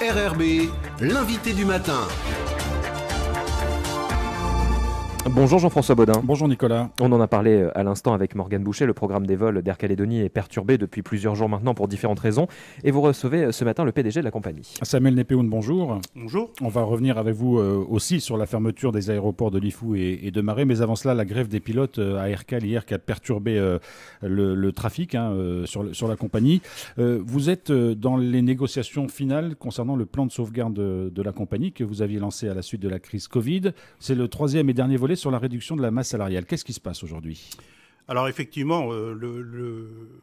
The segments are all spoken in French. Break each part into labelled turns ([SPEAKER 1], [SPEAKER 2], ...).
[SPEAKER 1] RRB, l'invité du matin.
[SPEAKER 2] Bonjour Jean-François Baudin. Bonjour Nicolas. On en a parlé euh, à l'instant avec Morgane Boucher. Le programme des vols d'Air Calédonie est perturbé depuis plusieurs jours maintenant pour différentes raisons. Et vous recevez euh, ce matin le PDG de la compagnie. Samuel Nepéoun, bonjour. Bonjour. On va revenir avec vous euh, aussi sur la fermeture des aéroports de Lifou et de Marais. Mais avant cela, la grève des pilotes à Aircal hier qui a perturbé le, trafic hein, sur, la compagnie. Vous êtes dans les négociations finales concernant le plan de sauvegarde de, la compagnie que vous aviez lancé à la suite de la crise Covid. C'est le troisième et dernier vol sur la réduction de la masse salariale. Qu'est-ce qui se passe aujourd'hui
[SPEAKER 1] alors effectivement, euh, le, le,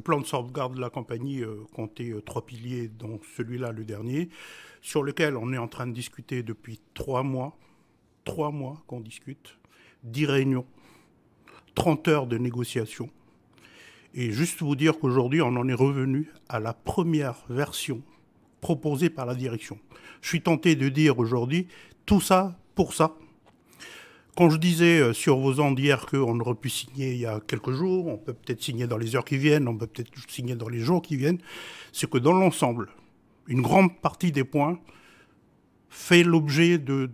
[SPEAKER 1] plan de sauvegarde de la compagnie euh, comptait euh, trois piliers, dont celui-là, le dernier, sur lequel on est en train de discuter depuis trois mois. Trois mois qu'on discute, dix réunions, 30 heures de négociations. Et juste vous dire qu'aujourd'hui, on en est revenu à la première version proposée par la direction. Je suis tenté de dire aujourd'hui, tout ça pour ça. Quand je disais euh, sur vos ondes d'hier qu'on aurait pu signer il y a quelques jours, on peut peut-être signer dans les heures qui viennent, on peut peut-être signer dans les jours qui viennent, c'est que dans l'ensemble, une grande partie des points fait l'objet de,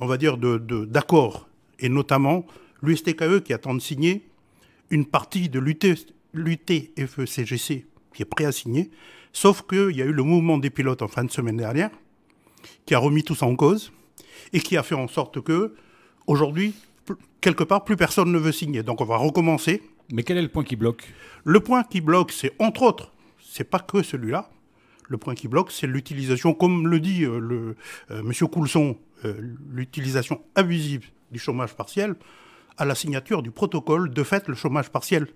[SPEAKER 1] on va dire, d'accords, de, et notamment l'USTKE qui attend de signer une partie de l'UTFECGC qui est prêt à signer, sauf qu'il y a eu le mouvement des pilotes en fin de semaine dernière qui a remis tout ça en cause et qui a fait en sorte que Aujourd'hui, quelque part, plus personne ne veut signer. Donc on va recommencer. Mais quel est le point qui bloque Le point qui bloque, c'est entre autres, c'est pas que celui-là. Le point qui bloque, c'est l'utilisation, comme le dit M. Euh, euh, Monsieur Coulson, euh, l'utilisation abusive du chômage partiel. À la signature du protocole, de fait, le chômage partiel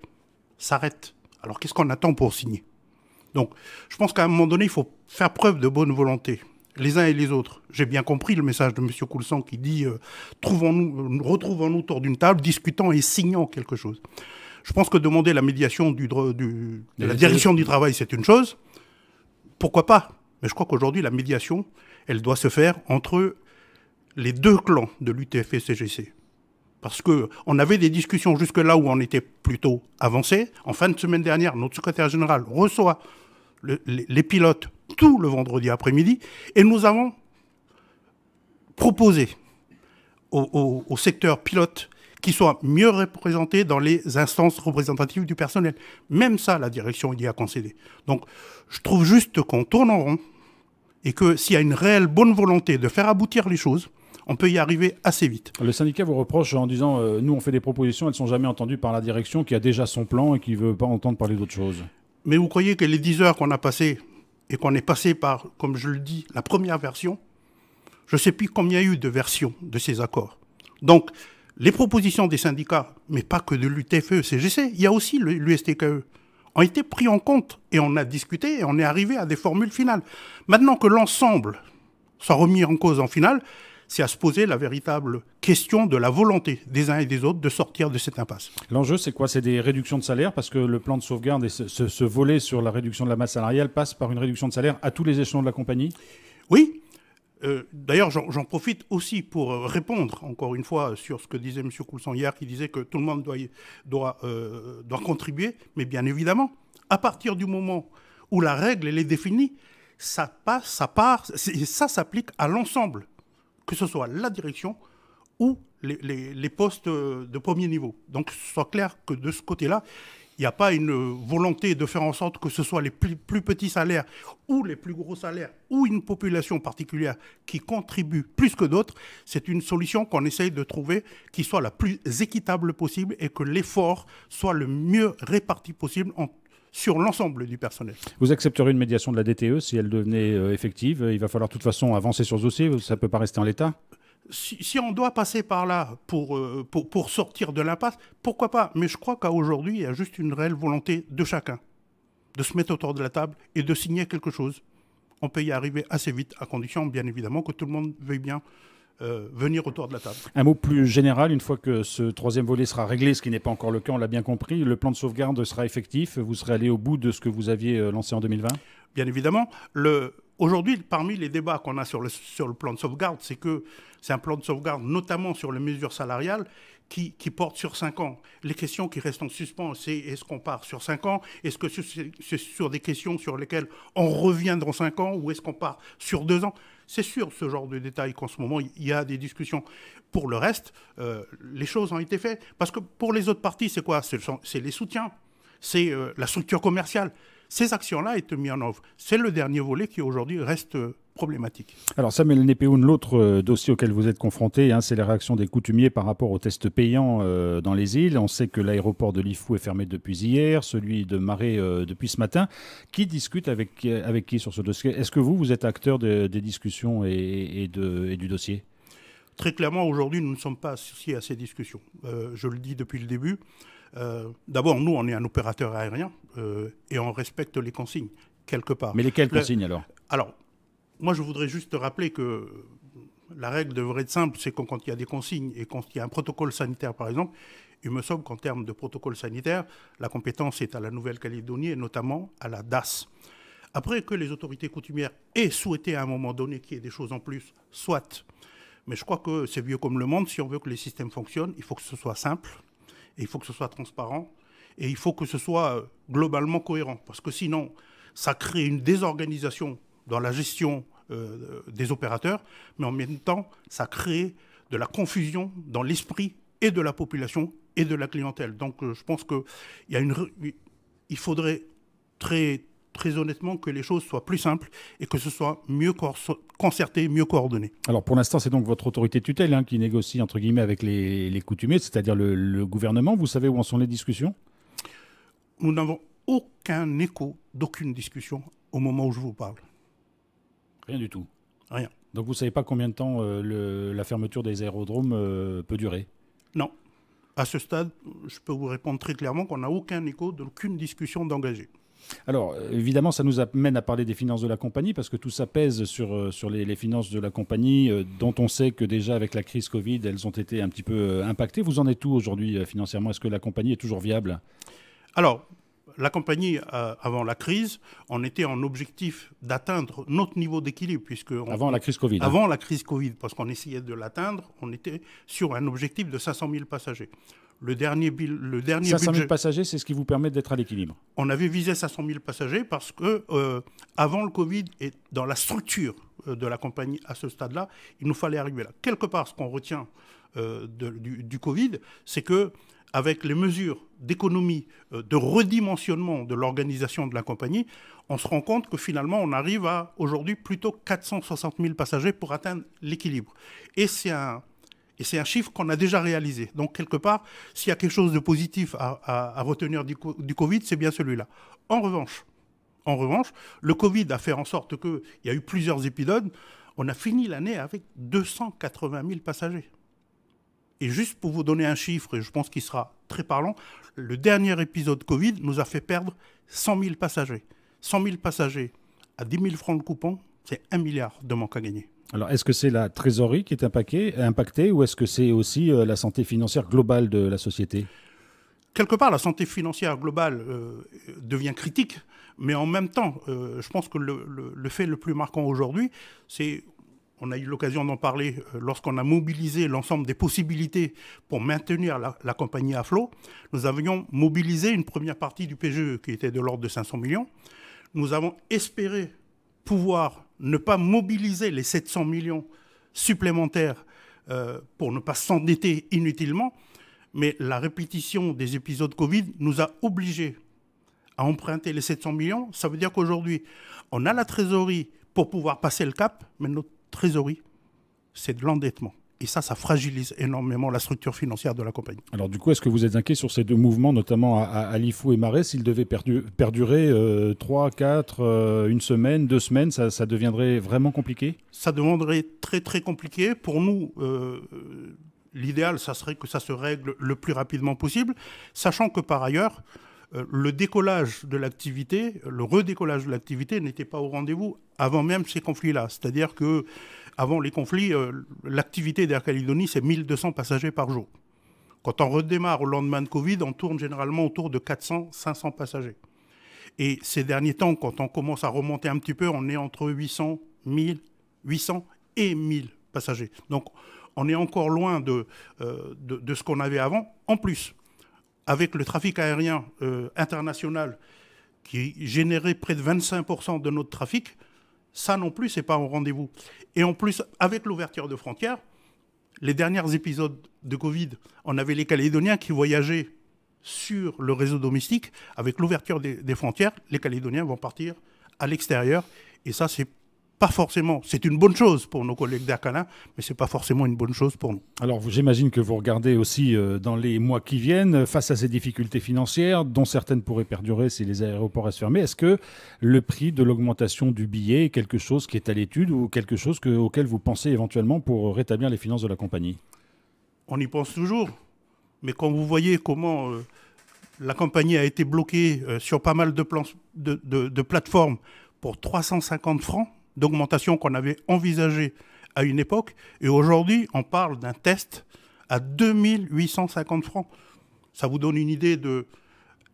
[SPEAKER 1] s'arrête. Alors qu'est-ce qu'on attend pour signer Donc, je pense qu'à un moment donné, il faut faire preuve de bonne volonté les uns et les autres. J'ai bien compris le message de M. Coulson qui dit euh, nous euh, retrouvons-nous autour d'une table, discutant et signant quelque chose. Je pense que demander la médiation de la direction du travail, c'est une chose. Pourquoi pas Mais je crois qu'aujourd'hui, la médiation, elle doit se faire entre les deux clans de l'UTF et CGC. Parce qu'on avait des discussions jusque-là où on était plutôt avancé. En fin de semaine dernière, notre secrétaire général reçoit les pilotes tout le vendredi après-midi, et nous avons proposé au, secteur pilote qu'il soit mieux représenté dans les instances représentatives du personnel. Même ça, la direction il y a concédé. Donc, je trouve juste qu'on tourne en rond et que s'il y a une réelle bonne volonté de faire aboutir les choses, on peut y arriver assez vite. Le syndicat vous reproche en disant euh, nous on fait des propositions, elles ne sont jamais entendues
[SPEAKER 2] par la direction qui a déjà son plan et qui ne veut pas entendre parler d'autre chose.
[SPEAKER 1] Mais vous croyez que les 10 heures qu'on a passées et qu'on est passé par, comme je le dis, la première version, je ne sais plus combien il y a eu de versions de ces accords. Donc, les propositions des syndicats, mais pas que de l'UTFE-CGC, il y a aussi l'USTKE, ont été pris en compte et on a discuté et on est arrivé à des formules finales. Maintenant que l'ensemble soit remis en cause en finale, c'est à se poser la véritable question de la volonté des uns et des autres de sortir de cette impasse. L'enjeu, c'est quoi C'est des réductions de salaire parce que le plan de sauvegarde et ce, volet sur la réduction de la masse salariale passe par une réduction de salaire à tous les échelons de la compagnie Oui, euh, D'ailleurs, j'en profite aussi pour euh, répondre, encore une fois, sur ce que disait M. Coulson hier, qui disait que tout le monde doit, euh, doit, contribuer. Mais bien évidemment, à partir du moment où la règle elle est définie, ça, passe, ça part, ça s'applique à l'ensemble que ce soit la direction ou les, postes de premier niveau. Donc, soit clair que de ce côté-là, il n'y a pas une volonté de faire en sorte que ce soit les plus, petits salaires ou les plus gros salaires ou une population particulière qui contribue plus que d'autres. C'est une solution qu'on essaye de trouver qui soit la plus équitable possible et que l'effort soit le mieux réparti possible en sur l'ensemble du personnel.
[SPEAKER 2] Vous accepterez une médiation de la DTE si elle devenait euh, effective Il va falloir de toute façon avancer sur ce dossier, ça ne peut pas rester en l'état
[SPEAKER 1] si, on doit passer par là pour, euh, pour, pour sortir de l'impasse, pourquoi pas Mais je crois qu'à aujourd'hui, il y a juste une réelle volonté de chacun de se mettre autour de la table et de signer quelque chose. On peut y arriver assez vite, à condition, bien évidemment, que tout le monde veuille bien euh, venir autour de la table.
[SPEAKER 2] Un mot plus général, une fois que ce troisième volet sera réglé, ce qui n'est pas encore
[SPEAKER 1] le cas, on l'a bien compris, le plan de sauvegarde sera effectif, vous serez allé au bout de ce que vous aviez euh, lancé en 2020 Bien évidemment. Aujourd'hui, parmi les débats qu'on a sur le, sur plan de sauvegarde, c'est que c'est un plan de sauvegarde notamment sur les mesures salariales qui, porte sur 5 ans. Les questions qui restent en suspens, c'est est-ce qu'on part sur 5 ans Est-ce que c'est sur des questions sur lesquelles on reviendra en 5 ans ou est-ce qu'on part sur 2 ans c'est sûr, ce genre de détails qu'en ce moment, il y a des discussions. Pour le reste, euh, les choses ont été faites. Parce que pour les autres parties, c'est quoi C'est les soutiens, c'est euh, la structure commerciale. Ces actions-là étaient mises en œuvre. C'est le dernier volet qui aujourd'hui reste euh, problématique.
[SPEAKER 2] Alors Samuel Népéoun, l'autre euh, dossier auquel vous êtes confronté, hein, c'est la réaction des coutumiers par rapport aux tests payants euh, dans les îles. On sait que l'aéroport de Lifou est fermé depuis hier, celui de Marais euh, depuis ce matin. Qui discute avec, avec qui sur ce dossier Est-ce que vous, vous êtes acteur des discussions et, de, du dossier
[SPEAKER 1] Très clairement, aujourd'hui, nous ne sommes pas associés à ces discussions. je le dis depuis le début. D'abord, nous, on est un opérateur aérien et on respecte les consignes quelque part. Mais lesquelles consignes Alors, moi, je voudrais juste rappeler que la règle devrait être simple, c'est quand, quand il y a des consignes et quand il y a un protocole sanitaire, par exemple, il me semble qu'en termes de protocole sanitaire, la compétence est à la Nouvelle-Calédonie et notamment à la DAS. Après que les autorités coutumières aient souhaité à un moment donné qu'il y ait des choses en plus, soit. Mais je crois que c'est vieux comme le monde. Si on veut que les systèmes fonctionnent, il faut que ce soit simple, et il faut que ce soit transparent, et il faut que ce soit euh, globalement cohérent. Parce que sinon, ça crée une désorganisation dans la gestion euh, des opérateurs, mais en même temps, ça crée de la confusion dans l'esprit et de la population et de la clientèle. Donc euh, je pense qu'il une, il faudrait très, très honnêtement que les choses soient plus simples et que ce soit mieux concerté, mieux coordonné.
[SPEAKER 2] Alors pour l'instant, c'est donc votre autorité tutelle hein, qui négocie entre guillemets avec les, coutumiers, c'est-à-dire le, gouvernement. Vous savez où en sont les discussions
[SPEAKER 1] Nous n'avons aucun écho d'aucune discussion au moment où je vous parle. Rien du tout.
[SPEAKER 2] Rien. Donc vous savez pas combien de temps euh, la fermeture des aérodromes euh, peut durer
[SPEAKER 1] Non. À ce stade, je peux vous répondre très clairement qu'on n'a aucun écho d'aucune discussion d'engager.
[SPEAKER 2] Alors, euh, évidemment, ça nous amène à parler des finances de la compagnie, parce que tout ça pèse sur, sur les, les finances de la compagnie, dont on sait que déjà avec la crise Covid, elles ont été un petit peu impactées. Vous en êtes où aujourd'hui financièrement Est-ce que la compagnie est toujours viable
[SPEAKER 1] Alors, la compagnie, euh, avant la crise, on était en objectif d'atteindre notre niveau d'équilibre. puisque Avant la crise Covid. Hein. Avant la crise Covid, parce qu'on essayait de l'atteindre, on était sur un objectif de 500 000 passagers. Le dernier, le dernier 500 000
[SPEAKER 2] passagers, c'est ce qui vous permet d'être à l'équilibre.
[SPEAKER 1] On avait visé 500 000 passagers parce que euh, avant le Covid et dans la structure euh, de la compagnie à ce stade-là, il nous fallait arriver là. Quelque part, ce qu'on retient du, Covid, c'est que avec les mesures d'économie, euh, de redimensionnement de l'organisation de la compagnie, on se rend compte que finalement, on arrive à aujourd'hui plutôt 460 000 passagers pour atteindre l'équilibre. Et c'est un, chiffre qu'on a déjà réalisé. Donc, quelque part, s'il y a quelque chose de positif à, retenir du, Covid, c'est bien celui-là. En revanche, en revanche, le Covid a fait en sorte qu'il y a eu plusieurs épisodes. On a fini l'année avec 280 000 passagers. Et juste pour vous donner un chiffre, et je pense qu'il sera très parlant, le dernier épisode Covid nous a fait perdre 100 000 passagers. 100 000 passagers à 10 000 francs le coupon, c'est un milliard de manque à gagner.
[SPEAKER 2] Alors, est-ce que c'est la trésorerie qui est impactée, ou est-ce que c'est aussi euh, la santé financière globale de la société
[SPEAKER 1] Quelque part, la santé financière globale euh, devient critique, mais en même temps, euh, je pense que le, fait le plus marquant aujourd'hui, c'est on a eu l'occasion d'en parler euh, lorsqu'on a mobilisé l'ensemble des possibilités pour maintenir la, compagnie à flot. Nous avions mobilisé une première partie du PGE qui était de l'ordre de 500 millions. Nous avons espéré pouvoir ne pas mobiliser les 700 millions supplémentaires euh, pour ne pas s'endetter inutilement. Mais la répétition des épisodes Covid nous a obligés à emprunter les 700 millions. Ça veut dire qu'aujourd'hui, on a la trésorerie pour pouvoir passer le cap, mais notre trésorerie, c'est de l'endettement. Et ça, ça fragilise énormément la structure financière de la compagnie.
[SPEAKER 2] Alors du coup, est-ce que vous êtes inquiet sur ces deux mouvements, notamment à, Alifou et Marais, s'ils devaient perdurer euh, trois, 3, 4, euh, une semaine, deux semaines, ça, deviendrait vraiment compliqué
[SPEAKER 1] Ça deviendrait très très compliqué. Pour nous, euh, l'idéal, ça serait que ça se règle le plus rapidement possible, sachant que par ailleurs, euh, le décollage de l'activité, le redécollage de l'activité n'était pas au rendez-vous avant même ces conflits-là. C'est-à-dire que avant les conflits, euh, l'activité d'Air Calédonie, c'est 1200 passagers par jour. Quand on redémarre au lendemain de Covid, on tourne généralement autour de 400-500 passagers. Et ces derniers temps, quand on commence à remonter un petit peu, on est entre 800, 1000, 800 et 1000 passagers. Donc on est encore loin de euh, ce qu'on avait avant. En plus, avec le trafic aérien euh, international qui générait près de 25% de notre trafic, ça non plus, c'est pas au rendez-vous. Et en plus, avec l'ouverture de frontières, les derniers épisodes de Covid, on avait les Calédoniens qui voyageaient sur le réseau domestique. Avec l'ouverture des, des frontières, les Calédoniens vont partir à l'extérieur. Et ça, c'est pas forcément, c'est une bonne chose pour nos collègues d'Akana, mais c'est pas forcément une bonne chose pour nous. Alors j'imagine que vous regardez aussi euh, dans les mois qui viennent, euh, face à ces
[SPEAKER 2] difficultés financières, dont certaines pourraient perdurer si les aéroports restent fermés, est-ce que le prix de l'augmentation du billet est quelque chose qui est à l'étude ou quelque chose auquel vous pensez éventuellement pour rétablir les finances de la compagnie
[SPEAKER 1] On y pense toujours, mais quand vous voyez comment... Euh, la compagnie a été bloquée sur pas mal de, plans, de plateformes pour 350 francs, d'augmentation qu'on avait envisagé à une époque. Et aujourd'hui, on parle d'un test à 2850 francs. Ça vous donne une idée de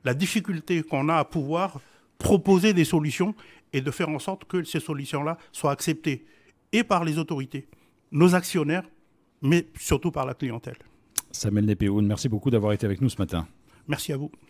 [SPEAKER 1] la difficulté qu'on a à pouvoir proposer des solutions et de faire en sorte que ces solutions-là soient acceptées et par les autorités, nos actionnaires, mais surtout par la clientèle.
[SPEAKER 2] Samuel Nepéoun, merci beaucoup d'avoir été avec nous ce matin.
[SPEAKER 1] Merci à vous.